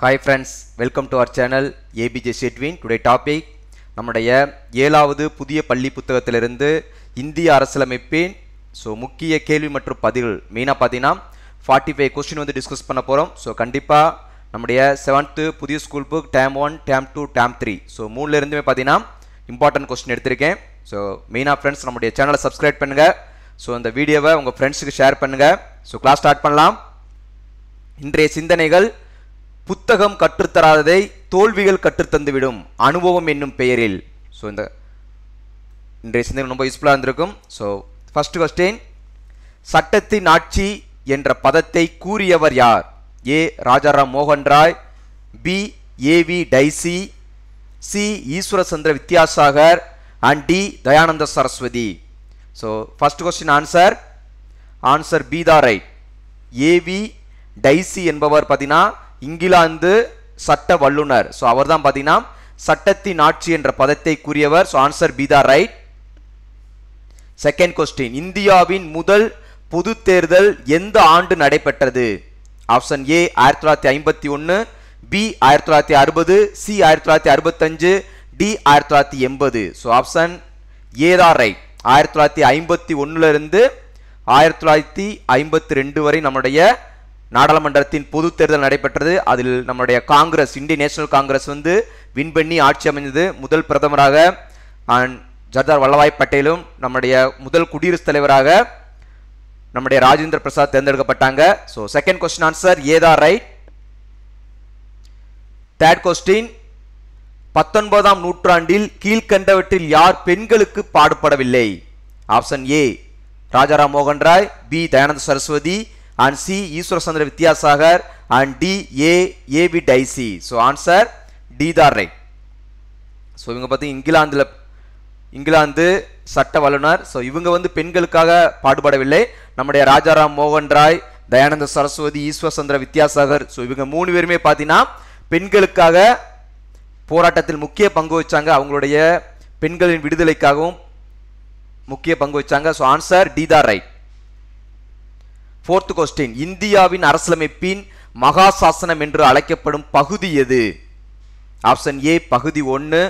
Hi friends welcome to our channel APJ ஷெட்வின் today topic நம்முடைய ஏழாவது புதிய பள்ளி புத்தகத்திலிருந்து இந்திய அரசியலமைப்பின் ஸோ முக்கிய கேள்வி மற்றும் பதில்கள் மெயினாக பார்த்தீங்கன்னா ஃபார்ட்டி ஃபைவ் கொஸ்டின் வந்து டிஸ்கஸ் பண்ண போகிறோம் ஸோ கண்டிப்பாக நம்முடைய செவன்த்து புதிய school book term one term two term three so மூணுல பார்த்தீங்கன்னா இம்பார்ட்டன்ட் கொஸ்டின் எடுத்திருக்கேன் ஸோ மெயினாக ஃப்ரெண்ட்ஸ் நம்முடைய சேனலை சப்ஸ்கிரைப் பண்ணுங்கள் ஸோ இந்த வீடியோவை உங்கள் ஃப்ரெண்ட்ஸுக்கு ஷேர் பண்ணுங்கள் ஸோ கிளாஸ் ஸ்டார்ட் பண்ணலாம் இன்றைய சிந்தனைகள் புத்தகம் கற்றுத்தராததை தோல்விகள் கற்றுத்தந்துவிடும் அனுபவம் என்னும் பெயரில் ஸோ இந்த இன்றைய சிந்தனை ரொம்ப யூஸ்ஃபுல்லாக இருந்திருக்கும் ஸோ ஃபஸ்ட் கொஸ்டின் சட்டத்தின் ஆட்சி என்ற பதத்தை கூறியவர் யார் ஏ ராஜாராம் மோகன் Roy B A V Dicey C Ishwarchandra Vidyasagar and D Dayananda Saraswati so first question answer answer B தா ரைட் ஏவி டைசி என்பவர் பார்த்தீங்கன்னா இங்கிலாந்து சட்ட வல்லுனர் ஸோ அவர் தான் பார்த்தீங்கன்னா சட்டத்தின் ஆட்சி என்ற பதத்தை கூறியவர் ஸோ ஆன்சர் பி த ரைட் செகண்ட் கொஸ்டின் இந்தியாவின் முதல் பொது தேர்தல் எந்த ஆண்டு நடைபெற்றது ஆப்ஷன் ஏ ஆயிரத்தி தொள்ளாயிரத்தி ஐம்பத்தி ஒன்று பி ஆயிரத்தி தொள்ளாயிரத்தி அறுபது சி ஆயிரத்தி தொள்ளாயிரத்தி அறுபத்தஞ்சு டி ஆயிரத்தி தொள்ளாயிரத்தி எண்பது ஸோ ஆப்ஷன் ஏ தான் ரைட் ஆயிரத்தி தொள்ளாயிரத்தி ஐம்பத்தி ஒன்றுலேருந்து ஆயிரத்தி தொள்ளாயிரத்தி ஐம்பத்தி ரெண்டு வரை நம்முடைய நாடாளுமன்றத்தின் பொது தேர்தல் நடைபெற்றது அதில் நம்முடைய காங்கிரஸ் இந்திய நேஷனல் காங்கிரஸ் வந்து வின் பண்ணி ஆட்சி அமைந்தது முதல் பிரதமராக சர்தார் வல்லபாய் பட்டேலும் நம்முடைய முதல் குடியரசுத் தலைவராக நம்முடைய ராஜேந்திர பிரசாத் தேர்ந்தெடுக்கப்பட்டாங்க ஸோ செகண்ட் கொஸ்டின் ஆன்சர் ஏதா ரைட் தேர்ட் கொஸ்டின் பத்தொன்பதாம் நூற்றாண்டில் கீழ்கண்டவற்றில் யார் பெண்களுக்கு பாடுபடவில்லை ஆப்ஷன் ஏ ராஜாராம் மோகன் Roy B Dayananda Saraswati and C Ishwarachandra e Vidyasagar and D A A with IC. So answer D தான் right. ஸோ இவங்க பார்த்து இங்கிலாந்தில் இங்கிலாந்து சட்ட வல்லுனர் ஸோ இவங்க வந்து பெண்களுக்காக பாடுபடவில்லை நம்முடைய ராஜாராம் மோகன் ராய் தயானந்த சரஸ்வதி ஈஸ்வர் சந்திர வித்யாசாகர் ஸோ இவங்க மூணு பேருமே பார்த்தீங்கன்னா பெண்களுக்காக போராட்டத்தில் முக்கிய பங்கு வச்சாங்க அவங்களுடைய பெண்களின் விடுதலைக்காகவும் முக்கிய பங்கு வச்சாங்க ஸோ ஆன்சர் டி தான் ரைட் ஃபோர்த்து கொஸ்டின் இந்தியாவின் அரசியலமைப்பின் மகா சாசனம் என்று அழைக்கப்படும் பகுதி எது ஆப்ஷன் ஏ பகுதி ஒன்று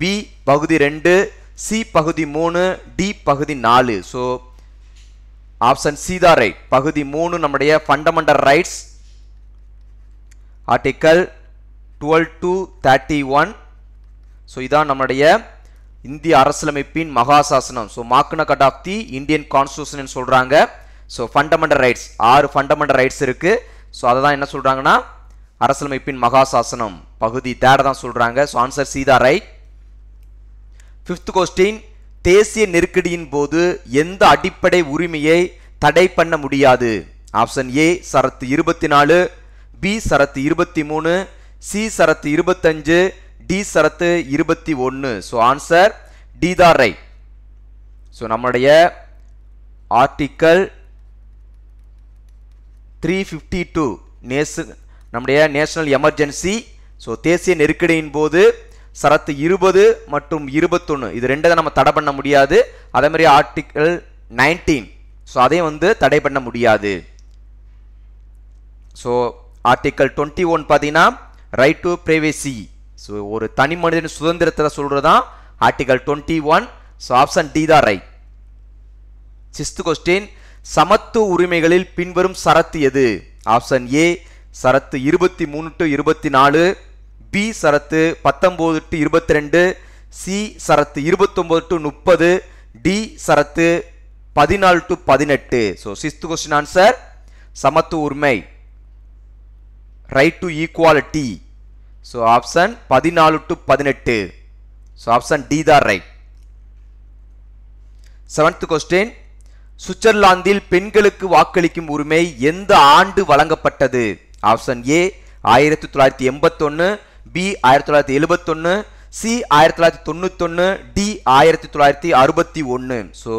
பி பகுதி ரெண்டு சி பகுதி மூணு டி பகுதி நாலு ஸோ ஆப்ஷன் சி ரைட் பகுதி மூணு நம்முடைய fundamental rights article twelve to thirty one so இதான் நம்முடைய இந்திய அரசியலமைப்பின் மகாசாசனம் so Magna Carta of the Indian constitution சொல்கிறாங்க ஸோ ஃபண்டமெண்டல் ரைட்ஸ் ஆறு ஃபண்டமெண்டல் ரைட்ஸ் இருக்குது ஸோ அதை தான் என்ன சொல்கிறாங்கன்னா அரசியலமைப்பின் மகாசாசனம் பகுதி தேட தான் சொல்கிறாங்க ஸோ ஆன்சர் சீதா ரைட் ஃபிஃப்த் கொஸ்டின் தேசிய நெருக்கடியின் போது எந்த அடிப்படை உரிமையை தடை பண்ண முடியாது ஆப்ஷன் ஏ சரத்து இருபத்தி நாலு பி சரத்து இருபத்தி மூணு சி சரத்து இருபத்தஞ்சு டி சரத்து இருபத்தி ஒன்று ஸோ ஆன்சர் டி தான் ரைட் ஸோ நம்முடைய ஆர்டிக்கல் த்ரீ ஃபிஃப்டி டூ நேச நம்முடைய நேஷனல் எமர்ஜென்சி ஸோ தேசிய நெருக்கடியின் போது சரத்து இருபது மற்றும் இருபத்தொன்று இது ரெண்டதை நம்ம தடை பண்ண முடியாது அதே மாதிரி ஆர்டிக்கல் நைன்டீன் ஸோ அதையும் வந்து தடை பண்ண முடியாது ஸோ ஆர்டிக்கல் டுவெண்ட்டி ஒன் பார்த்தீங்கன்னா ரைட் டு ப்ரைவேசி ஸோ ஒரு தனி மனிதன் சுதந்திரத்தில் சொல்கிறது தான் article twenty one so option D தான் ரைட் சிஸ்து கொஸ்டின் சமத்து உரிமைகளில் பின்வரும் சரத்து எது ஆப்ஷன் ஏ சரத்து இருபத்தி மூணு டு இருபத்தி நாலு பி சரத்து பத்தொம்போது டு இருபத்தி ரெண்டு சி சரத்து இருபத்தொம்போது டு முப்பது டி சரத்து பதினாலு டு பதினெட்டு ஸோ சிக்ஸ்த் கொஸ்டின் ஆன்சர் சமத்து உரிமை right to equality so option பதினாலு டு பதினெட்டு ஸோ ஆப்ஷன் டி தார் ரைட் செவன்த் கொஸ்டின் சுவிட்சர்லாந்தில் பெண்களுக்கு வாக்களிக்கும் உரிமை எந்த ஆண்டு வழங்கப்பட்டது ஆப்ஷன் ஏ ஆயிரத்தி தொள்ளாயிரத்தி எண்பத்தொன்னு பி ஆயிரத்தி தொள்ளாயிரத்தி எழுபத்தொன்னு சி ஆயிரத்தி தொள்ளாயிரத்தி தொண்ணூத்தொன்னு டி ஆயிரத்தி தொள்ளாயிரத்தி அறுபத்தி ஒன்று ஸோ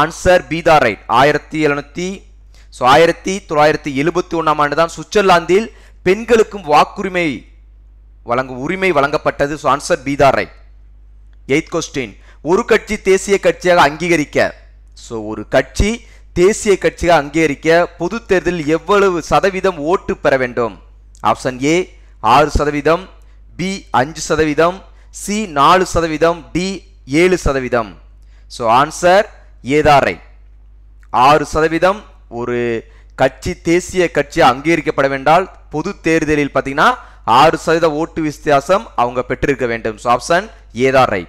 ஆன்சர் பி தா ரைட் ஆயிரத்தி எழுநூத்தி ஸோ ஆயிரத்தி தொள்ளாயிரத்தி எழுபத்தி ஒன்றாம் ஆண்டு தான் சுவிட்சர்லாந்தில் பெண்களுக்கும் வாக்குரிமை வழங்கும் உரிமை வழங்கப்பட்டது ஸோ ஆன்சர் பி தா ரைட் எயித் கொஸ்டின் ஒரு கட்சி தேசிய கட்சியாக அங்கீகரிக்க ஸோ ஒரு கட்சி தேசிய கட்சியாக அங்கீகரிக்க பொது தேர்தலில் எவ்வளவு சதவீதம் ஓட்டு பெற வேண்டும் ஆப்ஷன் ஏ ஆறு சதவீதம் பி அஞ்சு சதவீதம் சி நாலு சதவீதம் டி ஏழு சதவீதம் ஸோ ஆன்சர் ஏதாரை ஆறு சதவீதம் ஒரு கட்சி தேசிய கட்சி அங்கீகரிக்கப்பட வேண்டால் பொது தேர்தலில் பார்த்தீங்கன்னா ஆறு சதவீத ஓட்டு வித்தியாசம் அவங்க பெற்றிருக்க வேண்டும் ஸோ ஆப்ஷன் ஏதாரை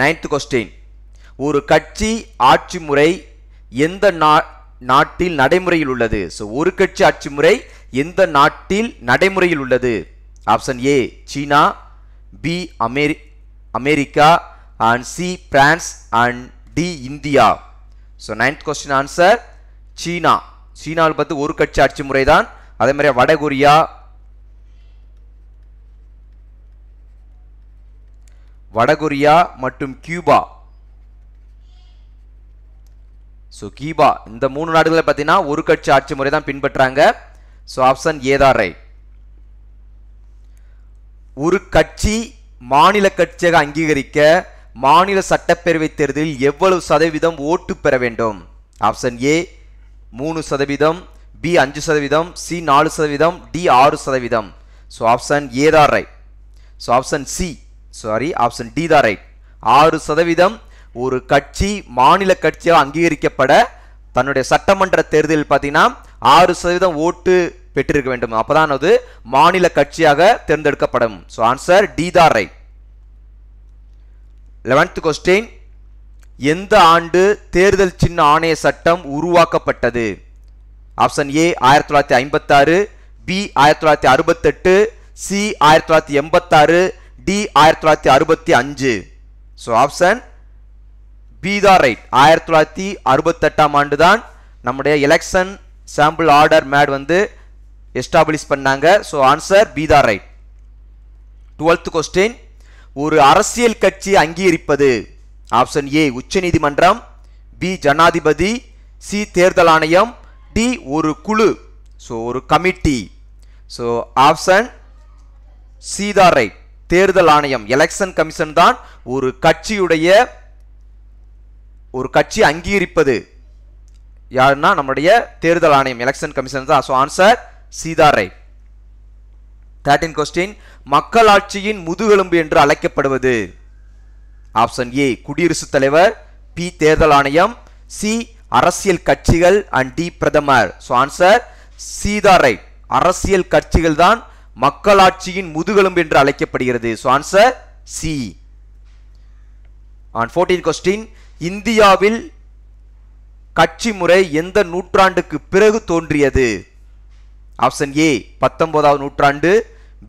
நைன்த் கொஸ்டின் ஒரு கட்சி ஆட்சி முறை எந்த நா நாட்டில் நடைமுறையில் உள்ளது ஸோ ஒரு கட்சி ஆட்சி முறை எந்த நாட்டில் நடைமுறையில் உள்ளது ஆப்ஷன் ஏ சீனா பி அமெரி America and C France and D India so ninth question answer சீனா சீனாவில் பார்த்து ஒரு கட்சி ஆட்சி முறை தான் அதே மாதிரி வடகொரியா வடகொரியா மற்றும் கியூபா ஸோ கீபா இந்த மூணு நாடுகளை பார்த்தீங்கன்னா ஒரு கட்சி ஆட்சி முறை தான் பின்பற்றாங்க ஸோ ஆப்ஷன் ஏதான் ஒரு கட்சி மாநில கட்சியாக அங்கீகரிக்க மாநில சட்டப்பேரவை தேர்தலில் எவ்வளவு சதவீதம் ஓட்டு பெற வேண்டும் ஆப்ஷன் ஏ மூணு சதவீதம் பி அஞ்சு சதவீதம் சி நாலு சதவீதம் டி ஆறு சதவீதம் ஸோ ஆப்ஷன் ஏ தான் right so option C sorry option D தான் ரைட் ஆறு சதவீதம் ஒரு கட்சி மாநில கட்சியாக அங்கீகரிக்கப்பட தன்னுடைய சட்டமன்ற தேர்தலில் பார்த்தீங்கன்னா ஆறு சதவீதம் ஓட்டு பெற்றிருக்க வேண்டும் அப்பதான் அது மாநில கட்சியாக தேர்ந்தெடுக்கப்படும் ஸோ ஆன்சர் டி தார் ரை லெவன்த் கொஸ்டின் எந்த ஆண்டு தேர்தல் சின்ன ஆணைய சட்டம் உருவாக்கப்பட்டது ஆப்ஷன் ஏ ஆயிரத்தி தொள்ளாயிரத்தி ஐம்பத்தாறு பி ஆயிரத்தி தொள்ளாயிரத்தி அறுபத்தெட்டு சி ஆயிரத்தி தொள்ளாயிரத்தி எண்பத்தாறு டி ஆயிரத்தி தொள்ளாயிரத்தி அறுபத்தி அஞ்சு ஸோ ஆப்ஷன் பீதா ரைட் ஆயிரத்தி தொள்ளாயிரத்தி அறுபத்தெட்டாம் ஆண்டு தான் நம்முடைய எலெக்ஷன் சாம்பிள் ஆர்டர் மேட் வந்து எஸ்டாப்ளிஷ் பண்ணாங்க ஸோ ஆன்சர் பீதா ரைட் டுவெல்த் கொஸ்டின் ஒரு அரசியல் கட்சி அங்கீகரிப்பது ஆப்ஷன் ஏ உச்சநீதிமன்றம் பி ஜனாதிபதி சி தேர்தல் ஆணையம் டி ஒரு குழு ஸோ ஒரு கமிட்டி ஸோ ஆப்ஷன் சி தான் ரைட் தேர்தல் ஆணையம் எலெக்ஷன் கமிஷன் தான் ஒரு கட்சியுடைய ஒரு கட்சி அங்கீகரிப்பது யாருன்னா நம்முடைய தேர்தல் ஆணையம் எலெக்ஷன் கமிஷன் தான் ஸோ ஆன்சர் சீதாரை தேர்ட்டின் கொஸ்டின் மக்களாட்சியின் முதுகெலும்பு என்று அழைக்கப்படுவது ஆப்ஷன் ஏ குடியரசுத் தலைவர் பி தேர்தல் ஆணையம் சி அரசியல் கட்சிகள் அண்ட் டி பிரதமர் ஸோ ஆன்சர் சீதாரை அரசியல் கட்சிகள் தான் மக்களாட்சியின் முதுகெலும்பு என்று அழைக்கப்படுகிறது so answer C and fourteen question இந்தியாவில் கட்சி முறை எந்த நூற்றாண்டுக்கு பிறகு தோன்றியது ஆப்ஷன் ஏ பத்தொன்பதாவது நூற்றாண்டு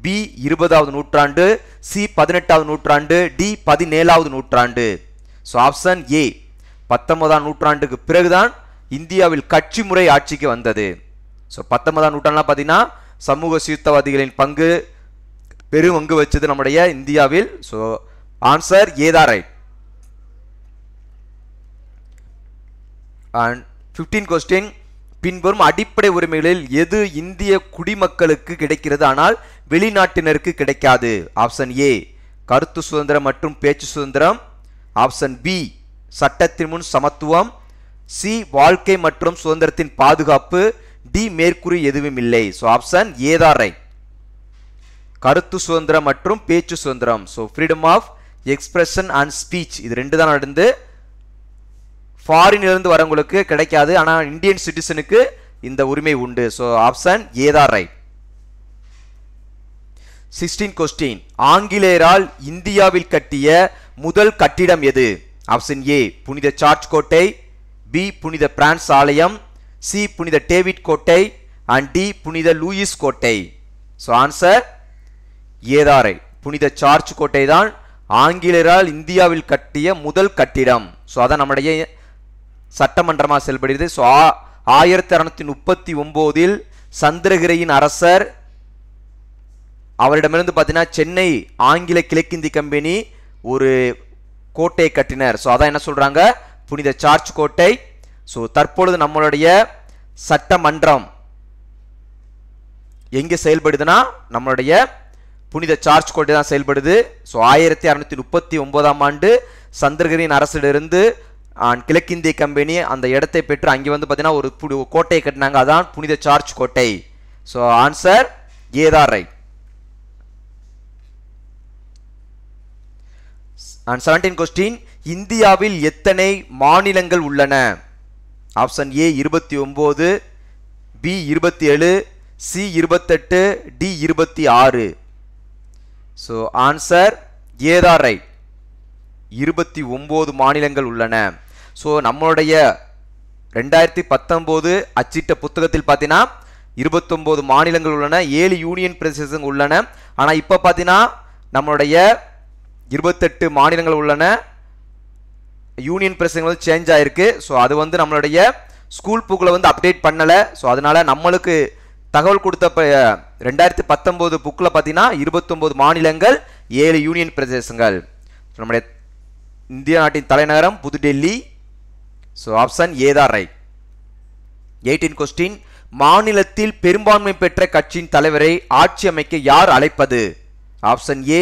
பி இருபதாவது நூற்றாண்டு சி பதினெட்டாவது நூற்றாண்டு டி பதினேழாவது நூற்றாண்டு ஸோ ஆப்ஷன் ஏ பத்தொன்பதாம் நூற்றாண்டுக்கு பிறகுதான் இந்தியாவில் கட்சி முறை ஆட்சிக்கு வந்தது ஸோ பத்தொன்பதாம் நூற்றாண்டுலாம் பார்த்தீங்கன்னா சமூக சீர்த்தவாதிகளின் பங்கு பெரும் பங்கு வச்சது நம்முடைய இந்தியாவில் ஸோ ஆன்சர் ஏதா ரைட் அண்ட் ஃபிஃப்டீன் கொஸ்டின் பின்வரும் அடிப்படை உரிமைகளில் எது இந்திய குடிமக்களுக்கு கிடைக்கிறது ஆனால் வெளிநாட்டினருக்கு கிடைக்காது ஆப்ஷன் ஏ கருத்து சுதந்திரம் மற்றும் பேச்சு சுதந்திரம் ஆப்ஷன் பி சட்டத்தின் முன் சமத்துவம் சி வாழ்க்கை மற்றும் சுதந்திரத்தின் பாதுகாப்பு டி மேற்கூறி எதுவும் இல்லை ஸோ ஆப்ஷன் ஏதாரை கருத்து சுதந்திரம் மற்றும் பேச்சு சுதந்திரம் so freedom of expression and speech இது ரெண்டு தான் நடந்து ஃபாரின்லேருந்து வரவங்களுக்கு கிடைக்காது ஆனால் இந்தியன் சிட்டிசனுக்கு இந்த உரிமை உண்டு ஸோ ஆப்ஷன் ஏதா ரைட் சிக்ஸ்டீன் கொஸ்டின் ஆங்கிலேயரால் இந்தியாவில் கட்டிய முதல் கட்டிடம் எது ஆப்ஷன் ஏ புனித சார்ஜ் கோட்டை பி புனித பிரான்ஸ் ஆலயம் சி புனித டேவிட் கோட்டை அண்ட் டி புனித லூயிஸ் கோட்டை ஸோ ஆன்சர் ஏதாரை புனித சார்ஜ் கோட்டை தான் ஆங்கிலேயரால் இந்தியாவில் கட்டிய முதல் கட்டிடம் ஸோ அதை நம்முடைய சட்டமன்றமாக செயல்படுகிறது ஸோ ஆயிரத்தி அறநூத்தி முப்பத்தி ஒம்போதில் சந்திரகிரியின் அரசர் அவரிடமிருந்து பார்த்தீங்கன்னா சென்னை ஆங்கில கிழக்கிந்தி கம்பெனி ஒரு கோட்டையை கட்டினர் ஸோ அதான் என்ன சொல்கிறாங்க புனித சார்ஜ் கோட்டை ஸோ தற்பொழுது நம்மளுடைய சட்டமன்றம் எங்கே செயல்படுதுன்னா நம்மளுடைய புனித சார்ஜ் கோட்டை தான் செயல்படுது ஸோ ஆயிரத்தி அறநூத்தி முப்பத்தி ஒன்பதாம் ஆண்டு சந்திரகிரியின் அரசிலிருந்து கிழக்கிந்திய கம்பெனி அந்த இடத்தை பெற்று அங்கே வந்து பார்த்தீங்கன்னா ஒரு புடி கோட்டையை கட்டினாங்க அதான் புனித சார்ஜ் கோட்டை ஸோ ஆன்சர் ஏதார் ரைட் அண்ட் செவன்டீன் கொஸ்டின் இந்தியாவில் எத்தனை மாநிலங்கள் உள்ளன ஆப்ஷன் ஏ இருபத்தி ஒம்பது பி இருபத்தி ஏழு சி இருபத்தெட்டு டி இருபத்தி ஆறு ஸோ ஆன்சர் ஏதார் ரைட் இருபத்தி ஒம்பது மாநிலங்கள் உள்ளன ஸோ நம்மளுடைய ரெண்டாயிரத்தி பத்தொம்போது அச்சிட்ட புத்தகத்தில் பார்த்தீங்கன்னா இருபத்தொம்போது மாநிலங்கள் உள்ளன ஏழு யூனியன் பிரதேசங்கள் உள்ளன ஆனால் இப்போ பார்த்தீங்கன்னா நம்மளுடைய இருபத்தெட்டு மாநிலங்கள் உள்ளன யூனியன் பிரதேசங்கள் வந்து சேஞ்ச் ஆகிருக்கு ஸோ அது வந்து நம்மளுடைய ஸ்கூல் புக்கில் வந்து அப்டேட் பண்ணலை ஸோ அதனால் நம்மளுக்கு தகவல் கொடுத்த ரெண்டாயிரத்தி பத்தொம்போது புக்கில் பார்த்தீங்கன்னா இருபத்தொம்போது மாநிலங்கள் ஏழு யூனியன் பிரதேசங்கள் நம்முடைய இந்திய நாட்டின் தலைநகரம் புதுடெல்லி so option A right eighteen question மாநிலத்தில் பெரும்பான்மை பெற்ற கட்சியின் தலைவரை ஆட்சி அமைக்க யார் அழைப்பது ஆப்ஷன் ஏ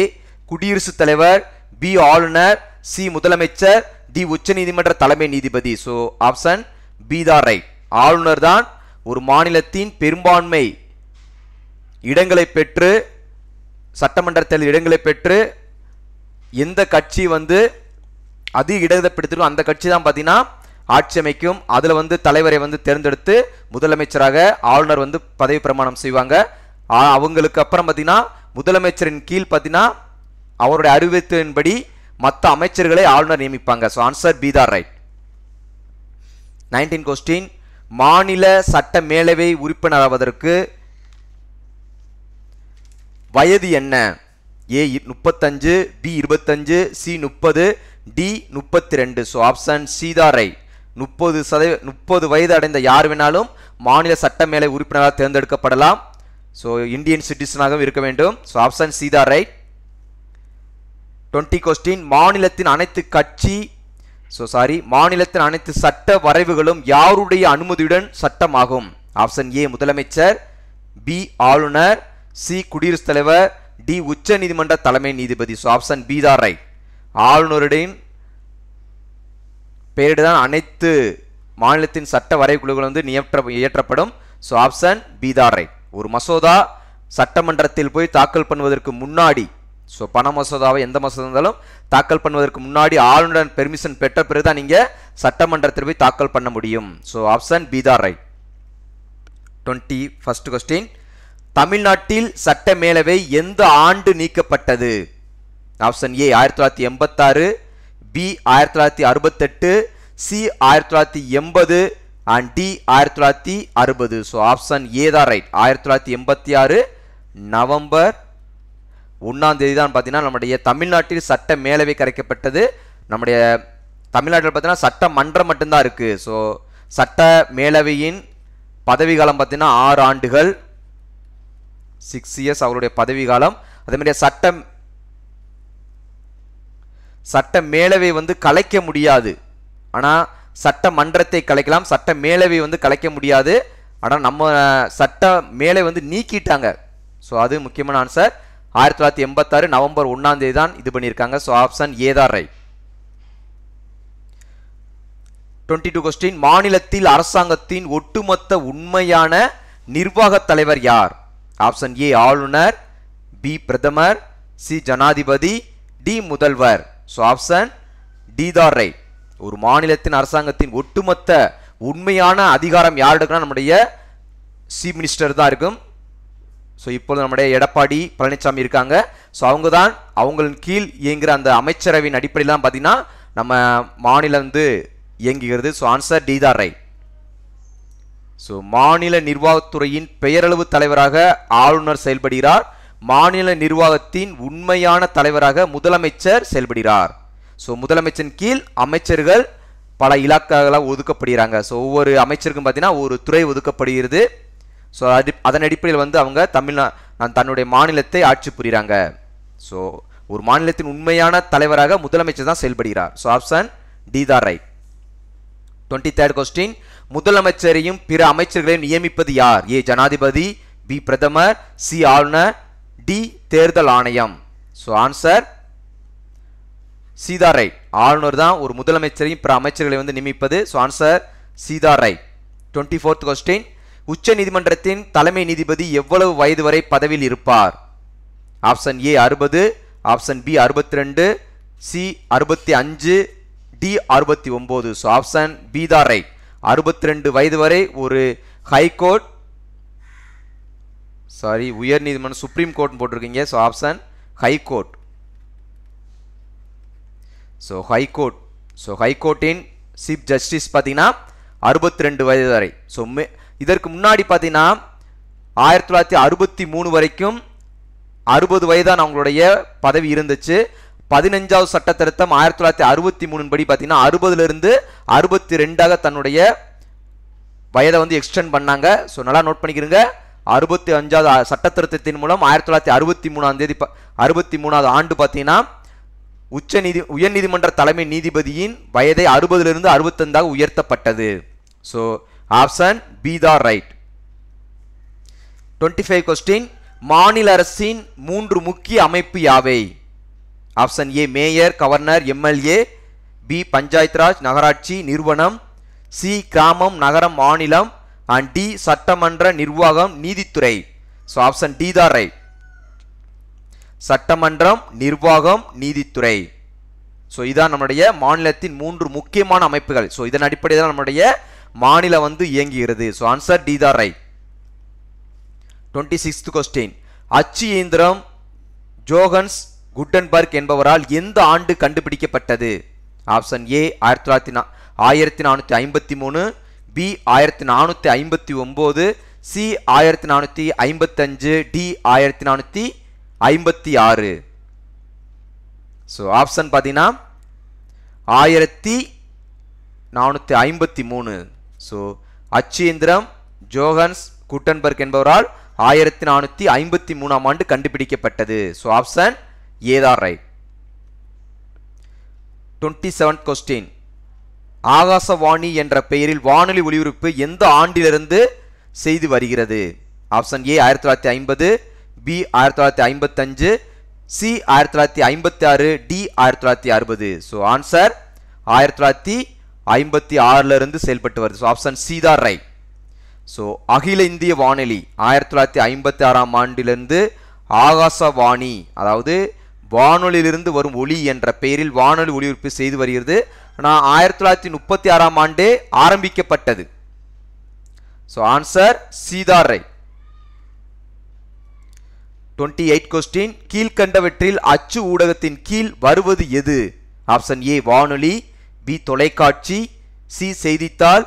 குடியரசுத் தலைவர் பி ஆளுநர் சி முதலமைச்சர் டி உச்சநீதிமன்ற தலைமை நீதிபதி ஸோ ஆப்ஷன் பி தான் ரைட் ஆளுநர் தான் ஒரு மாநிலத்தின் பெரும்பான்மை இடங்களை பெற்று சட்டமன்றத்தில் இடங்களை பெற்று எந்த கட்சி வந்து அதிக இடத்தை பிடித்திருக்கோ அந்த கட்சி தான் பார்த்தீங்கன்னா ஆட்சி அமைக்கும் அதில் வந்து தலைவரை வந்து தேர்ந்தெடுத்து முதலமைச்சராக ஆளுநர் வந்து பதவி பிரமாணம் செய்வாங்க அவங்களுக்கு அப்புறம் பார்த்தீங்கன்னா முதலமைச்சரின் கீழ் பார்த்தீங்கன்னா அவருடைய அறிவித்தின்படி மற்ற அமைச்சர்களை ஆளுநர் நியமிப்பாங்க ஸோ ஆன்சர் பி தார் ரைட் நைன்டீன் கொஸ்டின் மாநில சட்ட மேலவை உறுப்பினராவதற்கு வயது என்ன ஏ முப்பத்தஞ்சு பி இருபத்தஞ்சு சி முப்பது டி முப்பத்தி ரெண்டு ஸோ ஆப்ஷன் சீதாரை முப்பது சதவீ முப்பது வயது அடைந்த யார் வேணாலும் மாநில சட்டமேலை உறுப்பினராக தேர்ந்தெடுக்கப்படலாம் ஸோ இந்தியன் சிட்டிசனாகவும் இருக்க வேண்டும் ஸோ ஆப்ஷன் சி தார் ரைட் டுவெண்ட்டி கொஸ்டின் மாநிலத்தின் அனைத்து கட்சி ஸோ சாரி மாநிலத்தின் அனைத்து சட்ட வரைவுகளும் யாருடைய அனுமதியுடன் சட்டமாகும் ஆப்ஷன் ஏ முதலமைச்சர் பி ஆளுநர் சி குடியரசுத் தலைவர் டி உச்ச நீதிமன்ற தலைமை நீதிபதி ஸோ ஆப்ஷன் பி தார் ரைட் ஆளுநருடன் பேரிடு தான் அனைத்து மாநிலத்தின் சட்ட குழுக்கள் வந்து நியற்ற இயற்றப்படும் ஸோ ஆப்ஷன் பி ரைட் ஒரு மசோதா சட்டமன்றத்தில் போய் தாக்கல் பண்ணுவதற்கு முன்னாடி ஸோ பண மசோதாவை எந்த மசோதா இருந்தாலும் தாக்கல் பண்ணுவதற்கு முன்னாடி ஆளுநர் பெர்மிஷன் பெற்ற பிறகு தான் நீங்கள் சட்டமன்றத்தில் போய் தாக்கல் பண்ண முடியும் ஸோ ஆப்ஷன் பி தான் ரைட் டுவெண்ட்டி ஃபஸ்ட் கொஸ்டின் தமிழ்நாட்டில் சட்ட மேலவை எந்த ஆண்டு நீக்கப்பட்டது ஆப்ஷன் ஏ ஆயிரத்தி தொள்ளாயிரத்தி எண்பத்தாறு பி ஆயிரத்தி தொள்ளாயிரத்தி அறுபத்தெட்டு சி ஆயிரத்தி தொள்ளாயிரத்தி எண்பது அண்ட் டி ஆயிரத்தி தொள்ளாயிரத்தி அறுபது ஸோ ஆப்ஷன் ஏ தான் ரைட் ஆயிரத்தி தொள்ளாயிரத்தி எண்பத்தி ஆறு நவம்பர் ஒன்றாம் தேதி தான் பார்த்தீங்கன்னா நம்முடைய தமிழ்நாட்டில் சட்ட மேலவை கரைக்கப்பட்டது நம்முடைய தமிழ்நாட்டில் பார்த்தீங்கன்னா சட்ட மன்றம் மட்டும்தான் இருக்குது ஸோ சட்ட மேலவையின் பதவிகாலம் பார்த்தீங்கன்னா ஆறு ஆண்டுகள் சிக்ஸ் இயர்ஸ் அவருடைய பதவிகாலம் அதே மாதிரி சட்ட சட்ட மேலவை வந்து கலைக்க முடியாது ஆனால் சட்ட மன்றத்தை கலைக்கலாம் சட்ட மேலவை வந்து கலைக்க முடியாது ஆனால் நம்ம சட்ட மேலே வந்து நீக்கிட்டாங்க ஸோ அது முக்கியமான ஆன்சர் ஆயிரத்தி தொள்ளாயிரத்தி எண்பத்தாறு நவம்பர் ஒன்றாம் தேதி தான் இது பண்ணியிருக்காங்க ஸோ ஆப்ஷன் ஏதா ரை டுவெண்ட்டி டூ கொஸ்டின் மாநிலத்தில் அரசாங்கத்தின் ஒட்டுமொத்த உண்மையான நிர்வாக தலைவர் யார் ஆப்ஷன் ஏ ஆளுநர் பி பிரதமர் சி ஜனாதிபதி டி முதல்வர் ஸோ ஆப்ஷன் டி தார் ரைட் ஒரு மாநிலத்தின் அரசாங்கத்தின் ஒட்டுமொத்த உண்மையான அதிகாரம் யாருக்குன்னா நம்முடைய சீஃப் மினிஸ்டர் தான் இருக்கும் ஸோ இப்போது நம்முடைய எடப்பாடி பழனிசாமி இருக்காங்க ஸோ அவங்க தான் அவங்களின் கீழ் இயங்குகிற அந்த அமைச்சரவையின் அடிப்படையிலாம் பார்த்தீங்கன்னா நம்ம மாநிலம் வந்து இயங்குகிறது ஸோ ஆன்சர் டி தார் ரைட் ஸோ மாநில நிர்வாகத்துறையின் பெயரளவு தலைவராக ஆளுநர் செயல்படுகிறார் மாநில நிர்வாகத்தின் உண்மையான தலைவராக முதலமைச்சர் செயல்படுகிறார் ஸோ முதலமைச்சரின் கீழ் அமைச்சர்கள் பல இலாக்காக ஒதுக்கப்படுகிறாங்க ஸோ ஒவ்வொரு அமைச்சருக்கும் பார்த்தீங்கன்னா ஒரு துறை ஒதுக்கப்படுகிறது ஸோ அது அதன் அடிப்படையில் வந்து அவங்க தமிழ்நா நான் தன்னுடைய மாநிலத்தை ஆட்சி புரிகிறாங்க ஸோ ஒரு மாநிலத்தின் உண்மையான தலைவராக முதலமைச்சர் தான் செயல்படுகிறார் ஸோ ஆப்ஷன் டி தார் ரைட் டுவெண்ட்டி தேர்ட் கொஸ்டின் முதலமைச்சரையும் பிற அமைச்சர்களையும் நியமிப்பது யார் ஏ ஜனாதிபதி பி பிரதமர் சி ஆளுநர் டி தேர்தல் ஆணையம் ஸோ ஆன்சர் சீதா ரைட் ஆளுநர் தான் ஒரு முதலமைச்சரையும் பிற அமைச்சர்களை வந்து நியமிப்பது ஸோ ஆன்சர் சீதா ரைட் டுவெண்ட்டி ஃபோர்த் கொஸ்டின் உச்ச நீதிமன்றத்தின் தலைமை நீதிபதி எவ்வளவு வயது வரை பதவியில் இருப்பார் ஆப்ஷன் ஏ அறுபது ஆப்ஷன் பி அறுபத்தி ரெண்டு சி அறுபத்தி அஞ்சு டி அறுபத்தி ஒம்பது ஸோ ஆப்ஷன் பி தான் ரைட் அறுபத்தி ரெண்டு வயது வரை ஒரு ஹைகோர்ட் சாரி உயர் நீதிமன்றம் சுப்ரீம் கோர்ட்னு போட்டிருக்கீங்க so option high court so high court so high கோர்ட்டின் சீஃப் ஜஸ்டிஸ் பார்த்தீங்கன்னா அறுபத்தி ரெண்டு வயது வரை ஸோ இதற்கு முன்னாடி பார்த்தீங்கன்னா ஆயிரத்தி தொள்ளாயிரத்தி அறுபத்தி மூணு வரைக்கும் அறுபது வயதான அவங்களுடைய பதவி இருந்துச்சு பதினஞ்சாவது சட்ட திருத்தம் ஆயிரத்தி தொள்ளாயிரத்தி அறுபத்தி மூணு படி பார்த்தீங்கன்னா அறுபதுலேருந்து அறுபத்தி ரெண்டாக தன்னுடைய வயதை வந்து எக்ஸ்டெண்ட் பண்ணாங்க ஸோ நல்லா நோட் பண்ணிக்கிறங்க அறுபத்தி அஞ்சாவது சட்ட திருத்தத்தின் மூலம் ஆயிரத்தி தொள்ளாயிரத்தி அறுபத்தி மூணாம் தேதி அறுபத்தி மூணாவது ஆண்டு பார்த்தீங்கன்னா உச்ச நீதி உயர்நீதிமன்ற தலைமை நீதிபதியின் வயதை அறுபதுலிருந்து அறுபத்தைந்தாக உயர்த்தப்பட்டது ஸோ ஆப்ஷன் பி தார் ரைட் டுவெண்ட்டி ஃபைவ் கொஸ்டின் மாநில அரசின் மூன்று முக்கிய அமைப்பு யாவை option A mayor governor MLA B panchayat raj நகராட்சி நிறுவனம் சி கிராமம் நகரம் மாநிலம் அண்ட் டி சட்டமன்ற நிர்வாகம் நீதித்துறை ஸோ ஆப்ஷன் டி தான் ரைட் சட்டமன்றம் நிர்வாகம் நீதித்துறை ஸோ இதான் நம்முடைய மாநிலத்தின் மூன்று முக்கியமான அமைப்புகள் ஸோ இதன் அடிப்படையில் தான் நம்முடைய மாநிலம் வந்து இயங்குகிறது ஸோ ஆன்சர் டி தான் ரைட் டுவெண்ட்டி சிக்ஸ்த் கொஸ்டின் அச்சு இயந்திரம் ஜோகன்ஸ் குட்டன்பர்க் என்பவரால் எந்த ஆண்டு கண்டுபிடிக்கப்பட்டது ஆப்ஷன் ஏ ஆயிரத்தி தொள்ளாயிரத்தி ஆயிரத்தி நானூற்றி ஐம்பத்தி மூணு பி ஆயிரத்தி நானூற்றி ஐம்பத்தி ஒம்பது சி ஆயிரத்தி நானூற்றி ஐம்பத்தஞ்சு டி ஆயிரத்தி நானூற்றி ஐம்பத்தி ஆறு ஸோ ஆப்ஷன் பார்த்தீங்கன்னா ஆயிரத்தி நானூற்றி ஐம்பத்தி மூணு ஸோ அச்சேந்திரம் ஜோஹன்ஸ் குட்டன்பர்க் என்பவரால் ஆயிரத்தி நானூற்றி ஐம்பத்தி மூணாம் ஆண்டு கண்டுபிடிக்கப்பட்டது ஸோ ஆப்ஷன் ஏதார் right twenty seventh question Akashvani என்ற பெயரில் வானொலி ஒலிபரப்பு எந்த ஆண்டிலிருந்து செய்து வருகிறது ஆப்ஷன் ஏ ஆயிரத்தி தொள்ளாயிரத்தி ஐம்பது பி ஆயிரத்தி தொள்ளாயிரத்தி ஐம்பத்தஞ்சு சி ஆயிரத்தி தொள்ளாயிரத்தி ஐம்பத்தி ஆறு டி ஆயிரத்தி தொள்ளாயிரத்தி அறுபது ஸோ ஆன்சர் ஆயிரத்தி தொள்ளாயிரத்தி ஐம்பத்தி ஆறிலிருந்து செயல்பட்டு வருது ஸோ ஆப்ஷன் சி தான் ரைட் ஸோ அகில இந்திய வானொலி ஆயிரத்தி தொள்ளாயிரத்தி ஐம்பத்தி ஆறாம் ஆண்டிலிருந்து ஆகாசவாணி அதாவது வானொலியிலிருந்து வரும் ஒளி என்ற பெயரில் வானொலி ஒளிபரப்பு செய்து வருகிறது ஆனால் ஆயிரத்தி தொள்ளாயிரத்தி முப்பத்தி ஆறாம் ஆண்டு ஆரம்பிக்கப்பட்டது ஸோ ஆன்சர் சீதார் ரே டுவெண்ட்டி எயிட் கொஸ்டின் கீழ்கண்டவற்றில் அச்சு ஊடகத்தின் கீழ் வருவது எது ஆப்ஷன் ஏ வானொலி பி தொலைக்காட்சி சி செய்தித்தாள்